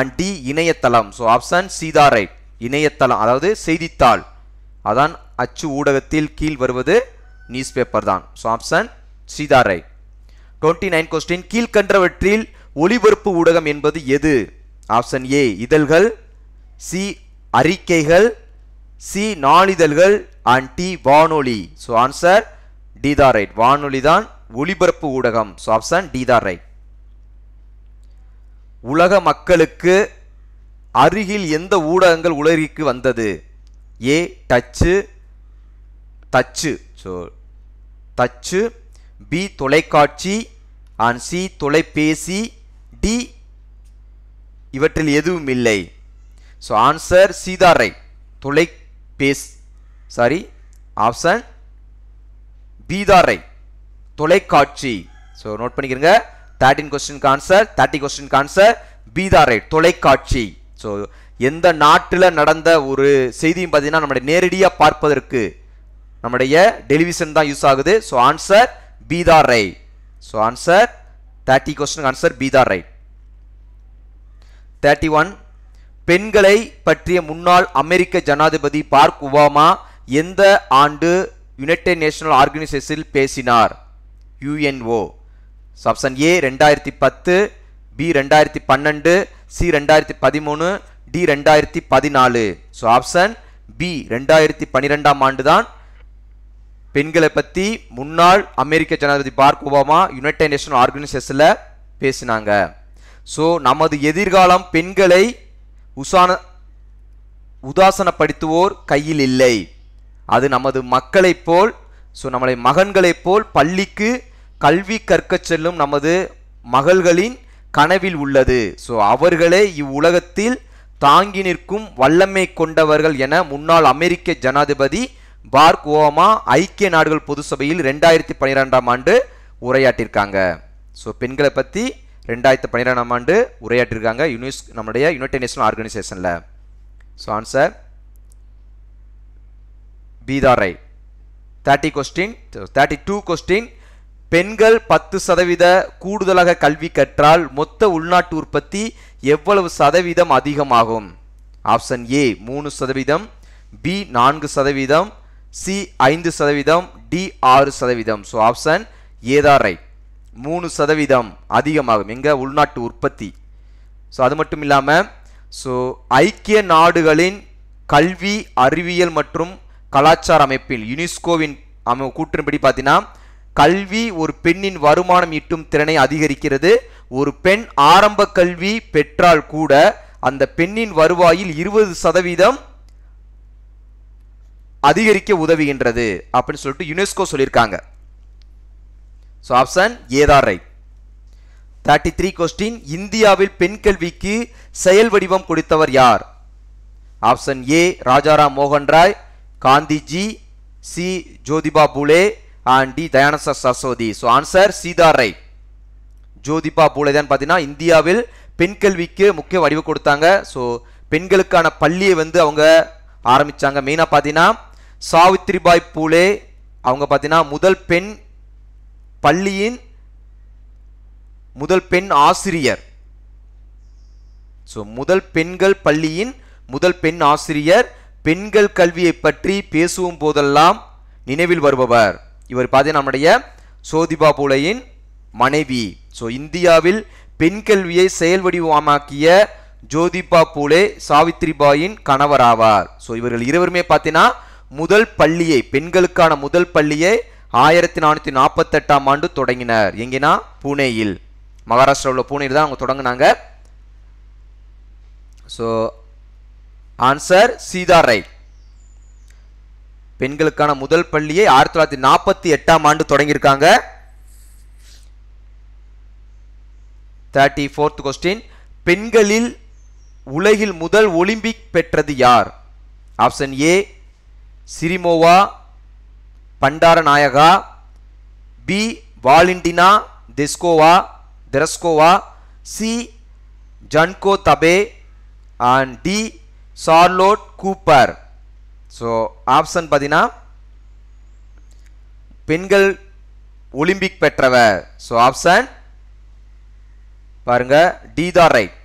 அண்ட் டி இணையதளம் ஸோ ஆப்ஷன் சீதார் ரைட் இணையதளம் அதாவது செய்தித்தாள் அதான் அச்சு ஊடகத்தில் கீழ் வருவது நியூஸ் பேப்பர் தான் ஸோ ஆப்ஷன் சீதார் ரைட் டுவெண்ட்டி நைன் கொஸ்டின் கீழ்கண்டவற்றில் ஒளிபரப்பு ஊடகம் என்பது எது ஆப்ஷன் ஏ இதழ்கள் சி அறிக்கைகள் சி நாளிதழ்கள் அண்ட் டி வானொலி ஸோ ஆன்சர் டி தார் ரைட் வானொலி தான் ஒளிபரப்பு ஊடகம் ஸோ ஆப்ஷன் டி தார் ரைட் உலக மக்களுக்கு அருகில் எந்த ஊடகங்கள் உலகிற்கு வந்தது ஏ டச்சு தச்சு ஸோ தச்சு பி தொலைக்காட்சி அண்ட் சி தொலைபேசி டி இவற்றில் எதுவும் இல்லை ஸோ ஆன்சர் சீதாரை தொலைபேஸ் சாரி ஆப்ஷன் பீதாரை தொலைக்காட்சி ஸோ நோட் பண்ணிக்கிறங்க thirtieth question answer thirty question answer பீதாரை தொலைக்காட்சி ஸோ எந்த நாட்டில் நடந்த ஒரு செய்தியும் பார்த்தீங்கன்னா நம்முடைய நேரடியாக பார்ப்பதற்கு நம்முடைய டெலிவிஷன் தான் யூஸ் ஆகுது so answer be the so answer thirty 30 answer answer be the right 31 பெண்களை பற்றிய முன்னாள் அமெரிக்க ஜனாதிபதி பார்க் ஒபாமா எந்த ஆண்டு யுனைடெட் நேஷனல் ஆர்கனைசேஷனில் பேசினார் யுஎன்ஓ ஆப்ஷன் ஏ ரெண்டாயிரத்தி பத்து பி ரெண்டாயிரத்தி பன்னெண்டு சி ரெண்டாயிரத்தி பதிமூணு டி ரெண்டாயிரத்தி பதினாலு ஸோ ஆப்ஷன் பி ரெண்டாயிரத்தி பன்னிரெண்டாம் ஆண்டு தான் பெண்களை பற்றி முன்னாள் அமெரிக்க ஜனாதிபதி பார்க் ஒபாமா யுனைடெட் நேஷன் ஆர்கனைசேஷனில் பேசினாங்க ஸோ நமது எதிர்காலம் பெண்களை உசான உதாசனப்படுத்துவோர் கையில் இல்லை அது நமது மக்களைப் போல் ஸோ நம்மளை மகன்களைப் போல் பள்ளிக்கு கல்வி கற்கச் செல்லும் நமது மகள்களின் கனவில் உள்ளது ஸோ அவர்களே இவ்வுலகத்தில் தாங்கி நிற்கும் வல்லமை கொண்டவர்கள் என முன்னாள் அமெரிக்க ஜனாதிபதி பார்க் ஓமா ஐக்கிய நாடுகள் பொது சபையில் ரெண்டாயிரத்தி பன்னிரெண்டாம் ஆண்டு உரையாற்றிருக்காங்க ஸோ பெண்களை பற்றி ரெண்டாயிரத்தி பன்னிரெண்டாம் ஆண்டு உரையாற்றிருக்காங்க யூனிஸ் நம்மளுடைய யுனைடெட் நேஷனல் ஆர்கனைசேஷனில் ஸோ ஆன்சர் பீதாரை thirty question thirty two question பெண்கள் பத்து சதவீத கூடுதலாக கல்வி கற்றால் மொத்த உள்நாட்டு உற்பத்தி எவ்வளவு சதவீதம் அதிகமாகும் ஆப்ஷன் ஏ மூணு சதவீதம் பி நான்கு சதவீதம் சி ஐந்து சதவீதம் டி ஆறு சதவீதம் ஸோ ஆப்ஷன் ஏதா மூணு சதவீதம் அதிகமாகும் எங்கே உள்நாட்டு உற்பத்தி ஸோ அது மட்டும் இல்லாமல் ஸோ ஐக்கிய நாடுகளின் கல்வி அறிவியல் மற்றும் கலாச்சார அமைப்பில் யுனெஸ்கோவின் அமை கூற்றின்படி பார்த்தீங்கன்னா கல்வி ஒரு பெண்ணின் வருமானம் ஈட்டும் திறனை அதிகரிக்கிறது ஒரு பெண் ஆரம்ப கல்வி பெற்றால் கூட அந்த பெண்ணின் வருவாயில் இருபது சதவீதம் அதிகரிக்க உதவுகின்றது அப்படின்னு சொல்லிட்டு யுனெஸ்கோ சொல்லியிருக்காங்க ஸோ ஆப்ஷன் ஏதார் ரைட் தேர்ட்டி த்ரீ கொஸ்டின் இந்தியாவில் பெண் கல்விக்கு செயல் வடிவம் கொடுத்தவர் யார் ஆப்ஷன் ஏ ராஜாராம் மோகன் Roy Gandhiji C Jyotiba Phule and D Dayananda Saraswati so answer சீதா ரை ஜோதிபா பூலே தான் பார்த்தீங்கன்னா இந்தியாவில் பெண் கல்விக்கு முக்கிய வடிவு கொடுத்தாங்க ஸோ பெண்களுக்கான பள்ளியை வந்து அவங்க ஆரம்பித்தாங்க மெயினாக பார்த்தீங்கன்னா சாவித்ரிபாய் பூலே அவங்க பார்த்தீங்கன்னா முதல் பெண் பள்ளியின் முதல் பெண் ஆசிரியர் ஸோ முதல் பெண்கள் பள்ளியின் முதல் பெண் ஆசிரியர் பெண்கள் கல்வியை பற்றி பேசுவும் போதெல்லாம் நினைவில் வருபவர் இவர் பார்த்தீங்கன்னா நம்முடைய சோதிபா பூலையின் மனைவி ஸோ இந்தியாவில் பெண் கல்வியை செயல் வடிவமாக்கிய ஜோதிபா பூலே சாவித்ரிபாயின் கணவராவார் ஸோ இவர்கள் இருவருமே பார்த்தீங்கன்னா முதல் பள்ளியை பெண்களுக்கான முதல் பள்ளியை ஆயிரத்தி நானூற்றி நாற்பத்தெட்டாம் ஆண்டு தொடங்கினர் எங்கேனா புனேயில் மகாராஷ்டிராவில் புனேயில் தான் அவங்க தொடங்கினாங்க ஸோ ஆன்சர் சீதா ரை பெண்களுக்கான முதல் பள்ளியை ஆயிரத்தி தொள்ளாயிரத்தி நாற்பத்தி எட்டாம் ஆண்டு தொடங்கியிருக்காங்க தேர்ட்டி ஃபோர்த் கொஸ்டின் பெண்களில் உலகில் முதல் ஒலிம்பிக் பெற்றது யார் option A Sirimavo Bandaranaike B Valentina Tereshkova Tereshkova C Junko Tabei and D Charlotte Cooper so option பதினா பெண்கள் ஒலிம்பிக் பெற்றவ சோ ஆப்ஷன் பாருங்க டி தான் ரைட்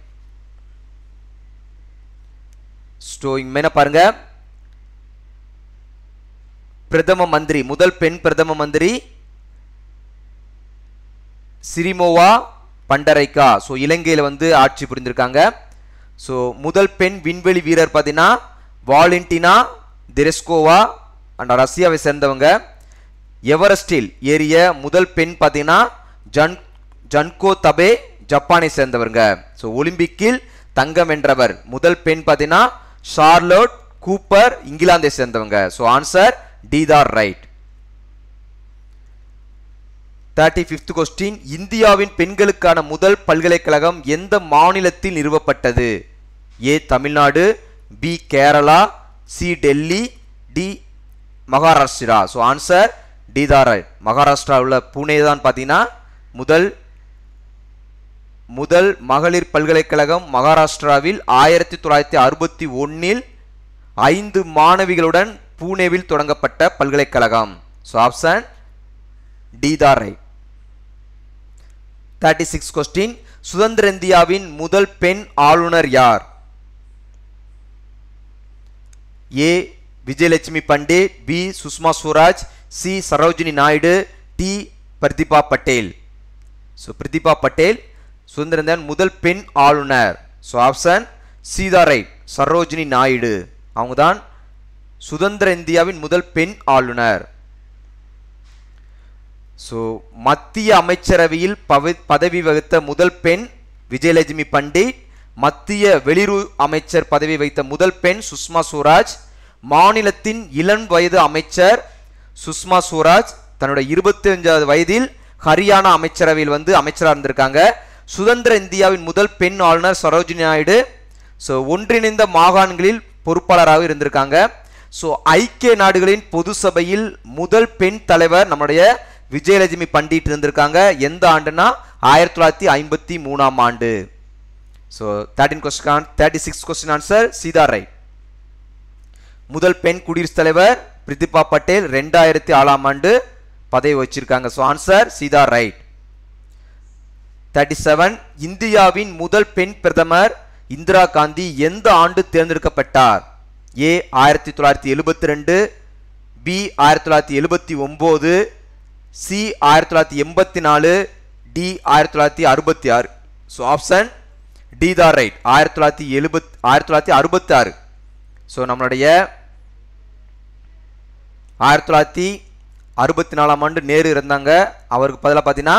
ஸ்டோயிங் மேன பாருங்க பிரதம மந்திரி முதல் பெண் பிரதம மந்திரி சிரிமோவா பண்டரைக்கா ஸோ இலங்கையில் வந்து ஆட்சி புரிந்திருக்காங்க ஸோ முதல் பெண் விண்வெளி வீரர் பார்த்தீங்கன்னா வாலின்டினா திரெஸ்கோவா அண்ட் ரஷ்யாவை சேர்ந்தவங்க எவரஸ்டில் ஏறிய முதல் பெண் பார்த்தீங்கன்னா ஜன் ஜன்கோ தபே ஜப்பானை சேர்ந்தவருங்க ஸோ ஒலிம்பிக்கில் தங்கம் வென்றவர் முதல் பெண் பார்த்தீங்கன்னா ஷார்லோட் கூப்பர் இங்கிலாந்தை சேர்ந்தவங்க ஸோ ஆன்சர் டீத் ஆர் ரைட் தேர்ட்டி ஃபிஃப்த் கொஸ்டின் இந்தியாவின் பெண்களுக்கான முதல் பல்கலைக்கழகம் எந்த மாநிலத்தில் நிறுவப்பட்டது A Tamil Nadu B Kerala C Delhi D Maharashtra so answer டிதார் ரைட் மகாராஷ்டிராவில் புனே தான் பார்த்தீங்கன்னா முதல் முதல் மகளிர் பல்கலைக்கழகம் மகாராஷ்டிராவில் ஆயிரத்தி தொள்ளாயிரத்தி அறுபத்தி ஒன்றில் ஐந்து மாணவிகளுடன் பூனேவில் தொடங்கப்பட்ட பல்கலைக்கழகம் so option D thirty six question சுதந்திர இந்தியாவின் முதல் பெண் ஆளுநர் யார் A Vijayalakshmi Pandit B Sushma Swaraj C Sarojini Naidu D Pratibha Patil so Pratibha Patil இந்தியாவின் முதல் பெண் ஆளுநர் ஸோ ஆப்ஷன் சரோஜினி நாயுடு அவங்க தான் சுதந்திர இந்தியாவின் முதல் பெண் ஆளுநர் ஸோ மத்திய அமைச்சரவையில் பவி பதவி வகித்த முதல் பெண் விஜயலட்சுமி பண்டிட் மத்திய வெளியுறவு அமைச்சர் பதவி வைத்த முதல் பெண் சுஷ்மா சுவராஜ் மாநிலத்தின் இளம் வயது அமைச்சர் சுஷ்மா சுவராஜ் தன்னுடைய இருபத்தி அஞ்சாவது வயதில் ஹரியானா அமைச்சரவையில் வந்து அமைச்சராக இருந்திருக்காங்க சுதந்திர இந்தியாவின் முதல் பெண் ஆளுநர் சரோஜினி நாயுடு ஸோ ஒன்றிணைந்த மாகாணங்களில் பொறுப்பாளராக இருந்திருக்காங்க ஸோ ஐக்கிய நாடுகளின் பொது சபையில் முதல் பெண் தலைவர் நம்முடைய விஜயலட்சுமி பண்டிட் இருந்திருக்காங்க எந்த ஆண்டுனா ஆயிரத்தி தொள்ளாயிரத்தி ஐம்பத்தி மூணாம் ஆண்டு so thirtieth question thirty six question answer சீதா ரைட் முதல் பெண் குடியரசுத் தலைவர் பிரிதிபா பட்டேல் ரெண்டாயிரத்தி ஆறாம் ஆண்டு பதவி வச்சிருக்காங்க ஸோ ஆன்சர் சீதா ரைட் தேர்ட்டி செவன் இந்தியாவின் முதல் பெண் பிரதமர் இந்திரா காந்தி எந்த ஆண்டு தேர்ந்தெடுக்கப்பட்டார் ஏ ஆயிரத்தி தொள்ளாயிரத்தி எழுபத்தி ரெண்டு பி ஆயிரத்தி தொள்ளாயிரத்தி எழுபத்தி ஒம்பது சி ஆயிரத்தி தொள்ளாயிரத்தி எண்பத்தி நாலு டி ஆயிரத்தி தொள்ளாயிரத்தி அறுபத்தி ஆறு ஸோ ஆப்ஷன் டி தார் ரைட் ஆயிரத்தி தொள்ளாயிரத்தி எழுபத் ஆயிரத்தி தொள்ளாயிரத்தி அறுபத்தி ஆறு ஸோ நம்மளுடைய ஆயிரத்தி தொள்ளாயிரத்தி அறுபத்தி நாலாம் ஆண்டு நேரு இருந்தாங்க அவருக்கு பதிலாக பார்த்தீங்கன்னா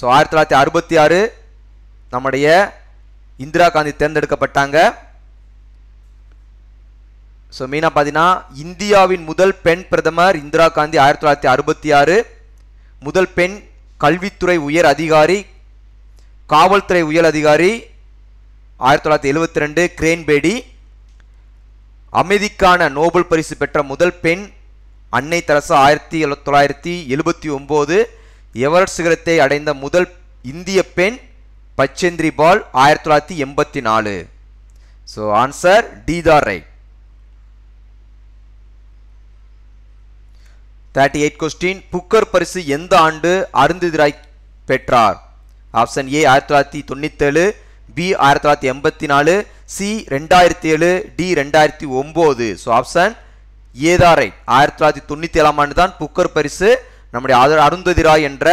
ஸோ ஆயிரத்தி தொள்ளாயிரத்தி அறுபத்தி ஆறு நம்முடைய இந்திரா காந்தி தேர்ந்தெடுக்கப்பட்டாங்க ஸோ மெயினாக பார்த்தீங்கன்னா இந்தியாவின் முதல் பெண் பிரதமர் இந்திரா காந்தி ஆயிரத்தி தொள்ளாயிரத்தி அறுபத்தி ஆறு முதல் பெண் கல்வித்துறை உயர் அதிகாரி காவல்துறை உயர் அதிகாரி ஆயிரத்தி தொள்ளாயிரத்தி எழுபத்தி ரெண்டு கிரேன்பேடி அமைதிக்கான நோபல் பரிசு பெற்ற முதல் பெண் அன்னை தரசா ஆயிரத்தி தொள்ளாயிரத்தி எழுபத்தி ஒம்பது எவரட் சிகரத்தை அடைந்த முதல் இந்திய பெண் பச்சேந்திரி பால் ஆயிரத்தி தொள்ளாயிரத்தி எண்பத்தி நாலு ஸோ ஆன்சர் டி தார் right thirty eight question Booker பரிசு எந்த ஆண்டு அருந்துதிராய் பெற்றார் ஆப்ஷன் ஏ ஆயிரத்தி தொள்ளாயிரத்தி தொண்ணூத்தேழு பி ஆயிரத்தி தொள்ளாயிரத்தி எண்பத்தி நாலு சி ரெண்டாயிரத்தி ஏழு டி ரெண்டாயிரத்தி ஒம்பது ஸோ ஆப்ஷன் ஏதா ரைட் ஆயிரத்தி தொள்ளாயிரத்தி தொண்ணூற்றி ஏழாம் ஆண்டு தான் புக்கர் பரிசு நம்முடைய அருந்ததிராய் என்ற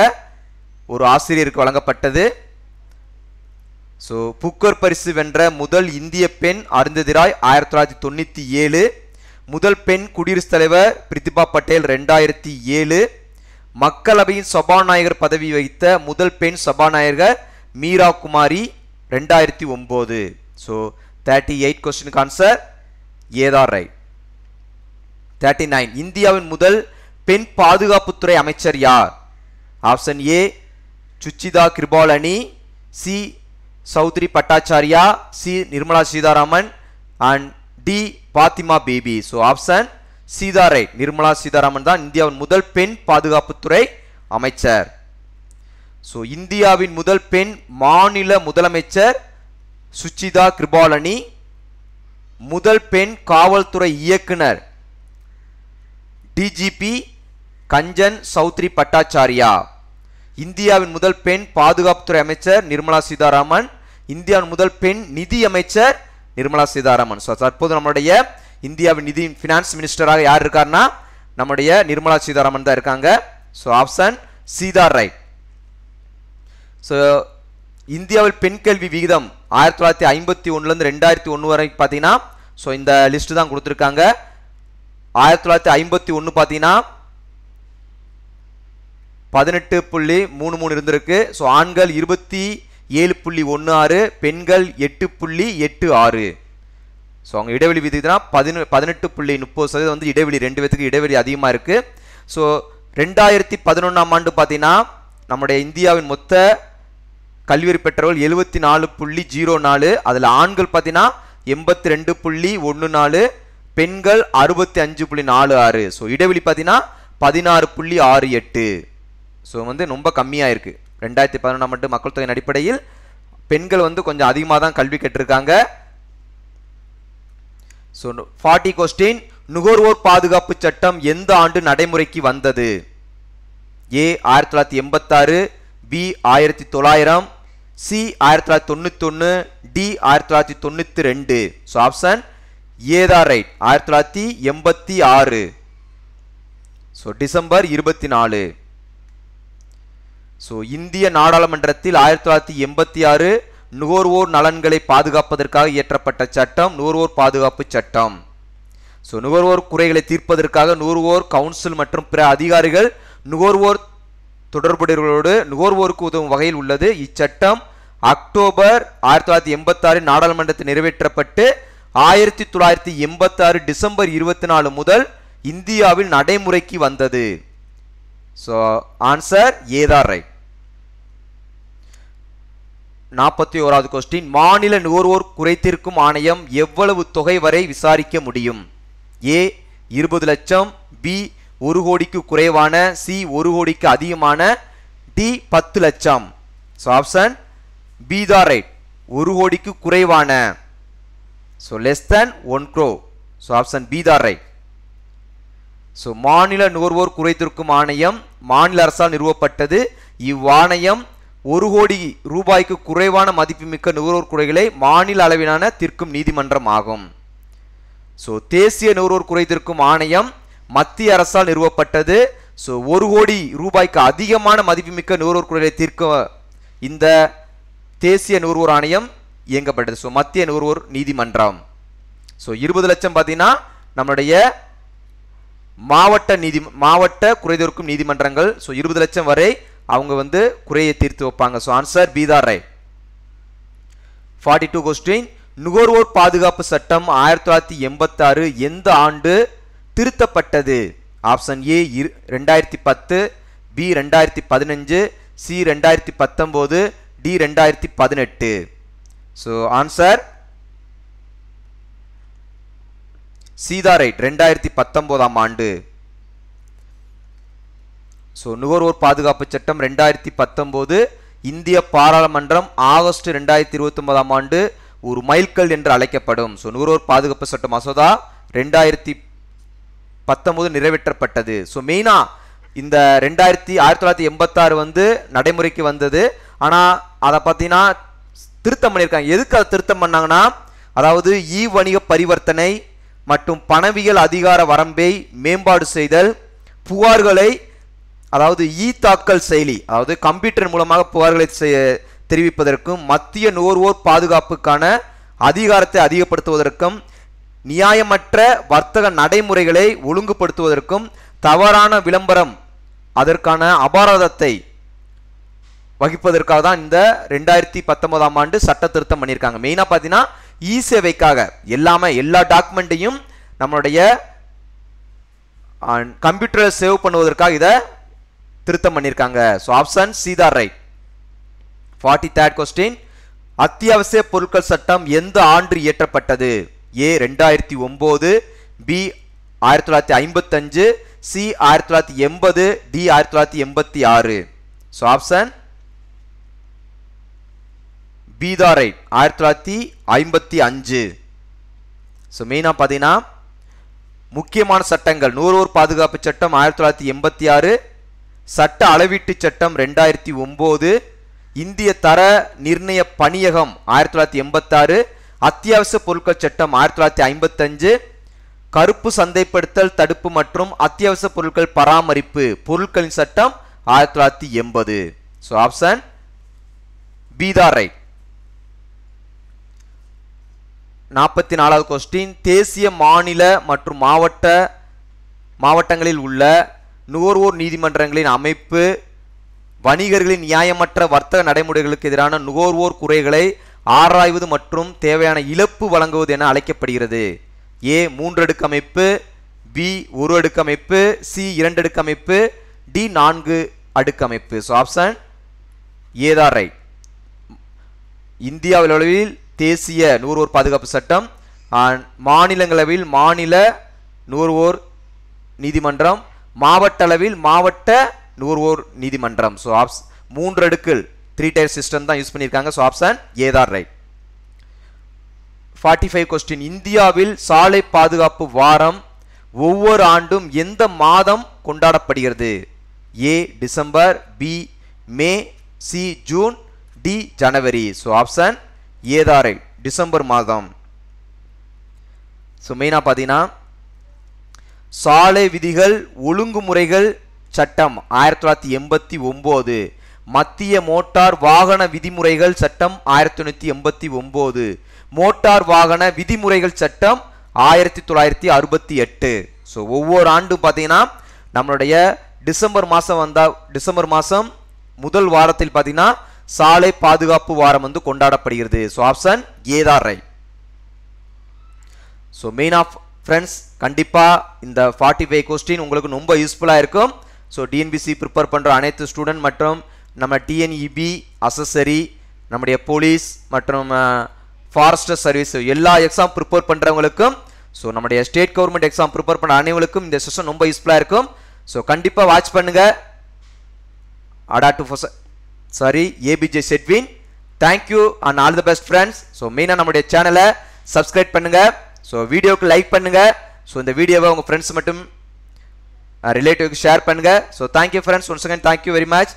ஒரு ஆசிரியருக்கு வழங்கப்பட்டது ஸோ புக்கர் பரிசு வென்ற முதல் இந்திய பெண் அருந்ததிராய் ஆயிரத்தி தொள்ளாயிரத்தி தொண்ணூற்றி ஏழு முதல் பெண் குடியரசுத் தலைவர் பிரித்திபா பட்டேல் ரெண்டாயிரத்தி ஏழு மக்களவையின் சபாநாயகர் பதவி வகித்த முதல் பெண் சபாநாயகர் மீரா குமாரி ரெண்டாயிரத்தி ஒம்பது ஸோ தேர்ட்டி எயிட் கொஸ்டினுக்கு ஆன்சர் ஏதார் ரை தேர்ட்டி நைன் இந்தியாவின் முதல் பெண் பாதுகாப்புத்துறை அமைச்சர் யார் option A Sucheta Kripalani C Chaudhary Bhattacharya C Nirmala Sitharaman and D Fathima Beevi so option சீதாரை நிர்மலா சீதாராமன் தான் இந்தியாவின் முதல் பெண் பாதுகாப்புத்துறை அமைச்சர் ஸோ இந்தியாவின் முதல் பெண் மாநில முதலமைச்சர் சுச்சிதா கிருபாலனி முதல் பெண் காவல்துறை இயக்குனர் டிஜிபி கஞ்சன் சௌத்ரி பட்டாச்சாரியா இந்தியாவின் முதல் பெண் பாதுகாப்புத்துறை அமைச்சர் நிர்மலா சீதாராமன் இந்தியாவின் முதல் பெண் நிதி அமைச்சர் நிர்மலா சீதாராமன் ஸோ தற்போது நம்மளுடைய இந்தியாவின் நிதி ஃபினான்ஸ் மினிஸ்டராக யார் இருக்காருன்னா நம்முடைய நிர்மலா சீதாராமன் தான் இருக்காங்க ஸோ ஆப்ஷன் சீதா ரைட் ஸோ இந்தியாவில் பெண் கல்வி விகிதம் ஆயிரத்தி தொள்ளாயிரத்தி ஐம்பத்தி ஒன்றுலேருந்து ரெண்டாயிரத்தி ஒன்று வரைக்கும் பார்த்தீங்கன்னா ஸோ இந்த லிஸ்ட்டு தான் கொடுத்துருக்காங்க ஆயிரத்தி தொள்ளாயிரத்தி ஐம்பத்தி ஒன்று பார்த்தீங்கன்னா பதினெட்டு புள்ளி மூணு மூணு இருந்திருக்கு ஸோ ஆண்கள் இருபத்தி ஏழு புள்ளி ஒன்று ஆறு பெண்கள் எட்டு புள்ளி எட்டு ஆறு ஸோ அவங்க இடைவெளி விதினா பதின பதினெட்டு புள்ளி முப்பது சதவீதம் வந்து இடைவெளி ரெண்டு பேத்துக்கு இடைவெளி அதிகமாக இருக்குது ஸோ ரெண்டாயிரத்தி பதினொன்றாம் ஆண்டு பார்த்தீங்கன்னா நம்முடைய இந்தியாவின் மொத்த கல்வியறி பெற்றவர்கள் எழுபத்தி நாலு புள்ளி ஜீரோ நாலு அதில் ஆண்கள் பார்த்தீங்கன்னா எண்பத்தி ரெண்டு புள்ளி ஒன்று நாலு பெண்கள் அறுபத்தி அஞ்சு புள்ளி நாலு ஆறு ஸோ இடைவெளி பார்த்தீங்கன்னா பதினாறு புள்ளி ஆறு எட்டு ஸோ வந்து ரொம்ப கம்மியாக இருக்குது ரெண்டாயிரத்தி பதினொன்றாம் ஆண்டு மக்கள் தொகையின் அடிப்படையில் பெண்கள் வந்து கொஞ்சம் அதிகமாக தான் கல்வி கற்றிருக்காங்க ஸோ ஃபார்ட்டி கொஸ்டின் நுகர்வோர் பாதுகாப்பு சட்டம் எந்த ஆண்டு நடைமுறைக்கு வந்தது ஏ ஆயிரத்தி தொள்ளாயிரத்தி எண்பத்தாறு பி ஆயிரத்தி தொள்ளாயிரம் சி ஆயிரத்தி தொள்ளாயிரத்தி தொண்ணூத்தொன்று டி ஆயிரத்தி தொள்ளாயிரத்தி தொண்ணூற்றி ரெண்டு ஸோ ஆப்ஷன் ஏதா ரைட் ஆயிரத்தி தொள்ளாயிரத்தி எண்பத்தி ஆறு ஸோ டிசம்பர் இருபத்தி நாலு ஸோ இந்திய நாடாளுமன்றத்தில் ஆயிரத்தி தொள்ளாயிரத்தி எண்பத்தி ஆறு நுகர்வோர் நலன்களை பாதுகாப்பதற்காக இயற்றப்பட்ட சட்டம் நுகர்வோர் பாதுகாப்பு சட்டம் ஸோ நுகர்வோர் குறைகளை தீர்ப்பதற்காக நுகர்வோர் கவுன்சில் மற்றும் பிற அதிகாரிகள் நுகர்வோர் தொடர்புடையவர்களோடு நுகர்வோருக்கு உதவும் வகையில் உள்ளது இச்சட்டம் அக்டோபர் ஆயிரத்தி தொள்ளாயிரத்தி ஆறு நாடாளுமன்றத்தில் நிறைவேற்றப்பட்டு ஆயிரத்தி தொள்ளாயிரத்தி எண்பத்தாறு டிசம்பர் இருபத்தி நாலு முதல் இந்தியாவில் நடைமுறைக்கு வந்தது ஸோ ஆன்சர் ஏதான் ரைட் நாற்பத்தி ஓராவது கொஸ்டின் மாநில நுகர்வோர் குறைத்திருக்கும் ஆணையம் எவ்வளவு தொகை வரை விசாரிக்க முடியும் ஏ இருபது லட்சம் பி ஒரு கோடிக்கு குறைவான சி ஒரு கோடிக்கு அதிகமான டி பத்து லட்சம் ஸோ ஆப்ஷன் பி த ரைட் ஒரு கோடிக்கு குறைவான so less than one crore so option B த ரைட் ஸோ மாநில நுகர்வோர் குறைத்திருக்கும் ஆணையம் மாநில அரசால் நிறுவப்பட்டது இவ்வாணையம் ஒரு கோடி ரூபாய்க்கு குறைவான மதிப்புமிக்க நுகர்வோர் குறைகளை மாநில அளவிலான தீர்க்கும் நீதிமன்றம் ஆகும் ஸோ தேசிய நுகர்வோர் குறைத்திருக்கும் ஆணையம் மத்திய அரசால் நிறுவப்பட்டது ஸோ ஒரு கோடி ரூபாய்க்கு அதிகமான மதிப்புமிக்க நுகர்வோர் குறைகளை தீர்க்க இந்த தேசிய நுகர்வோர் ஆணையம் இயங்கப்பட்டது ஸோ மத்திய நுகர்வோர் நீதிமன்றம் ஸோ இருபது லட்சம் பார்த்தீங்கன்னா நம்மளுடைய மாவட்ட நீதி மாவட்ட குறைதீர்க்கும் நீதிமன்றங்கள் ஸோ இருபது லட்சம் வரை அவங்க வந்து குறையை தீர்த்து வைப்பாங்க ஸோ ஆன்சர் பீதார் ரை ஃபார்ட்டி டூ கொஸ்டின் நுகர்வோர் பாதுகாப்பு சட்டம் ஆயிரத்தி தொள்ளாயிரத்தி எண்பத்தாறு எந்த ஆண்டு திருத்தப்பட்டது ஆப்ஷன் ஏ ரெண்டாயிரத்தி பத்து பி ரெண்டாயிரத்தி பதினஞ்சு சி ரெண்டாயிரத்தி பத்தொம்போது டி ரெண்டாயிரத்தி பதினெட்டு ஸோ ஆன்சர் சீதாரை ரெண்டாயிரத்தி பத்தொம்போதாம் ஆண்டு ஸோ நுகர்வோர் பாதுகாப்பு சட்டம் ரெண்டாயிரத்தி பத்தொம்போது இந்திய பாராளுமன்றம் ஆகஸ்ட் ரெண்டாயிரத்தி இருபத்தி ஒன்பதாம் ஆண்டு ஒரு மைல்கல் என்று அழைக்கப்படும் ஸோ நுகர்வோர் பாதுகாப்பு சட்ட மசோதா ரெண்டாயிரத்தி பத்தொம்போது நிறைவேற்றப்பட்டது ஸோ மெயினாக இந்த ரெண்டாயிரத்தி ஆயிரத்தி தொள்ளாயிரத்தி எண்பத்தாறு வந்து நடைமுறைக்கு வந்தது ஆனால் அதை பார்த்தீங்கன்னா திருத்தம் பண்ணியிருக்காங்க எதுக்கு அதை திருத்தம் பண்ணாங்கன்னா அதாவது இ வணிக பரிவர்த்தனை மற்றும் பணவியல் அதிகார வரம்பை மேம்பாடு செய்தல் புகார்களை அதாவது இ தாக்கல் செயலி அதாவது கம்ப்யூட்டர் மூலமாக புகார்களை தெரிவிப்பதற்கும் மத்திய நுகர்வோர் பாதுகாப்புக்கான அதிகாரத்தை அதிகப்படுத்துவதற்கும் நியாயமற்ற வர்த்தக நடைமுறைகளை ஒழுங்குபடுத்துவதற்கும் தவறான விளம்பரம் அதற்கான அபாரதத்தை வகிப்பதற்காக தான் இந்த ரெண்டாயிரத்தி பத்தொன்பதாம் ஆண்டு சட்ட திருத்தம் பண்ணியிருக்காங்க மெயினாக பார்த்தீங்கன்னா இ சேவைக்காக எல்லாமே எல்லா டாக்குமெண்ட்டையும் நம்மளுடைய கம்ப்யூட்டரில் சேவ் பண்ணுவதற்காக இதை திருத்தம் பண்ணியிருக்காங்க ஸோ ஆப்ஷன் சீதார் ரைட் ஃபார்ட்டி தேர்ட் கொஸ்டின் அத்தியாவசிய பொருட்கள் சட்டம் எந்த ஆண்டு இயற்றப்பட்டது ஏ ரெண்டாயிரத்தி ஒம்பது பி ஆயிரத்தி தொள்ளாயிரத்தி ஐம்பத்தஞ்சு சி ஆயிரத்தி தொள்ளாயிரத்தி எண்பது டி ஆயிரத்தி தொள்ளாயிரத்தி எண்பத்தி ஆறு ஸோ ஆப்ஷன் பீதாரைட் ஆயிரத்தி தொள்ளாயிரத்தி ஐம்பத்தி அஞ்சு ஸோ மெயினாக பார்த்தீங்கன்னா முக்கியமான சட்டங்கள் நுகர்வோர் பாதுகாப்பு சட்டம் ஆயிரத்தி தொள்ளாயிரத்தி எண்பத்தி ஆறு சட்ட அளவீட்டு சட்டம் ரெண்டாயிரத்தி ஒம்பது இந்திய தர நிர்ணய பணியகம் ஆயிரத்தி தொள்ளாயிரத்தி எண்பத்தாறு அத்தியாவசிய பொருட்கள் சட்டம் ஆயிரத்தி தொள்ளாயிரத்தி ஐம்பத்தஞ்சு கருப்பு சந்தைப்படுத்தல் தடுப்பு மற்றும் அத்தியாவசிய பொருட்கள் பராமரிப்பு பொருட்களின் சட்டம் ஆயிரத்தி தொள்ளாயிரத்தி எண்பது ஸோ ஆப்ஷன் பீதார் ரைட் நாற்பத்தி நாலாவது கொஸ்டின் தேசிய மாநில மற்றும் மாவட்ட மாவட்டங்களில் உள்ள நுகர்வோர் நீதிமன்றங்களின் அமைப்பு வணிகர்களின் நியாயமற்ற வர்த்தக நடைமுறைகளுக்கு எதிரான நுகர்வோர் குறைகளை ஆராய்வது மற்றும் தேவையான இழப்பு வழங்குவது என அழைக்கப்படுகிறது ஏ மூன்றடுக்கு அமைப்பு பி ஒரு அடுக்கு அமைப்பு சி இரண்டு அடுக்கு அமைப்பு டி நான்கு அடுக்கு அமைப்பு ஸோ ஆப்ஷன் ஏதா ரைட் இந்தியாவில் அளவில் தேசிய நுகர்வோர் பாதுகாப்பு சட்டம் மாநிலங்களவையில் மாநில நுகர்வோர் நீதிமன்றம் மாவட்ட அளவில் மாவட்ட நுகர்வோர் நீதிமன்றம் ஸோ ஆப்ஸ் மூன்று அடுக்கில் த்ரீ டயர் சிஸ்டம் தான் யூஸ் பண்ணியிருக்காங்க ஸோ ஆப்ஷன் ஏதார் ரைட் ஃபார்ட்டி ஃபைவ் கொஸ்டின் இந்தியாவில் சாலை பாதுகாப்பு வாரம் ஒவ்வொரு ஆண்டும் எந்த மாதம் கொண்டாடப்படுகிறது A December B May C June D ஜனவரி ஸோ ஆப்ஷன் ஏதாரை டிசம்பர் மாதம் ஸோ மெயினாக பார்த்தீங்கன்னா சாலை விதிகள் ஒழுங்குமுறைகள் சட்டம் ஆயிரத்தி தொள்ளாயிரத்தி எண்பத்தி ஒன்பது மத்திய மோட்டார் வாகன விதிமுறைகள் சட்டம் ஆயிரத்தி தொள்ளாயிரத்தி எண்பத்தி ஒன்பது மோட்டார் வாகன விதிமுறைகள் சட்டம் ஆயிரத்தி தொள்ளாயிரத்தி அறுபத்தி எட்டு ஸோ ஒவ்வொரு ஆண்டும் பார்த்தீங்கன்னா நம்மளுடைய டிசம்பர் மாதம் வந்தால் டிசம்பர் மாதம் முதல் வாரத்தில் பார்த்தீங்கன்னா சாலை பாதுகாப்பு வாரம் வந்து கொண்டாடப்படுகிறது so option A so main of friends கண்டிப்பாக இந்த ஃபார்ட்டி ஃபைவ் கொஸ்டின் உங்களுக்கு ரொம்ப யூஸ்ஃபுல்லாக இருக்கும் ஸோ டிஎன்பிசி ப்ரிப்பேர் பண்ணுற அனைத்து ஸ்டூடெண்ட் மற்றும் நம்ம டிஎன்இபி அசசரி e e, நம்முடைய போலீஸ் மற்றும் ஃபாரஸ்டர் சர்வீஸ் எல்லா எக்ஸாம் ப்ரிப்பேர் பண்ணுறவங்களுக்கும் ஸோ நம்முடைய ஸ்டேட் கவர்மெண்ட் எக்ஸாம் ப்ரிப்பேர் பண்ண அனைவருக்கும் இந்த செஷன் ரொம்ப யூஸ்ஃபுல்லாக இருக்கும் ஸோ கண்டிப்பாக வாட்ச் பண்ணுங்கள் அடா டு சாரி ஏபிஜே ஷெட்வின் thank you and all the best friends so மெயினாக நம்முடைய சேனலை சப்ஸ்கிரைப் பண்ணுங்கள் ஸோ வீடியோவுக்கு லைக் பண்ணுங்கள் ஸோ இந்த வீடியோவை உங்கள் ஃப்ரெண்ட்ஸ் மட்டும் ரிலேட்டிவ்க்கு ஷேர் பண்ணுங்க so thank you friends once again thank you very much